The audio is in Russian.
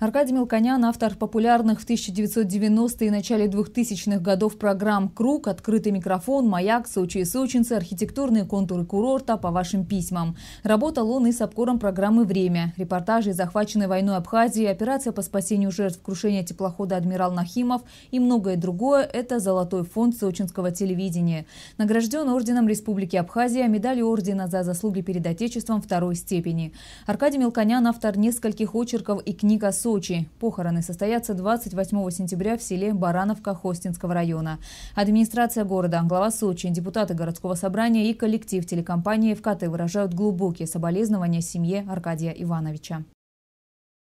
Аркадий Мелконян, автор популярных в 1990-е и начале 2000-х годов программ «Круг», «Открытый микрофон», «Маяк», «Сочи и сочинцы», «Архитектурные контуры курорта» по вашим письмам. Работал он и с обкором программы «Время». Репортажи захваченной войной Абхазии, операция по спасению жертв крушения теплохода «Адмирал Нахимов» и многое другое – это золотой фонд сочинского телевидения. Награжден Орденом Республики Абхазия, медалью Ордена за заслуги перед Отечеством второй степени. Аркадий Мелконян – автор нескольких очерков и книг о Сочи. Похороны состоятся 28 сентября в селе Барановка Хостинского района. Администрация города, глава Сочи, депутаты городского собрания и коллектив телекомпании ВКТ выражают глубокие соболезнования семье Аркадия Ивановича.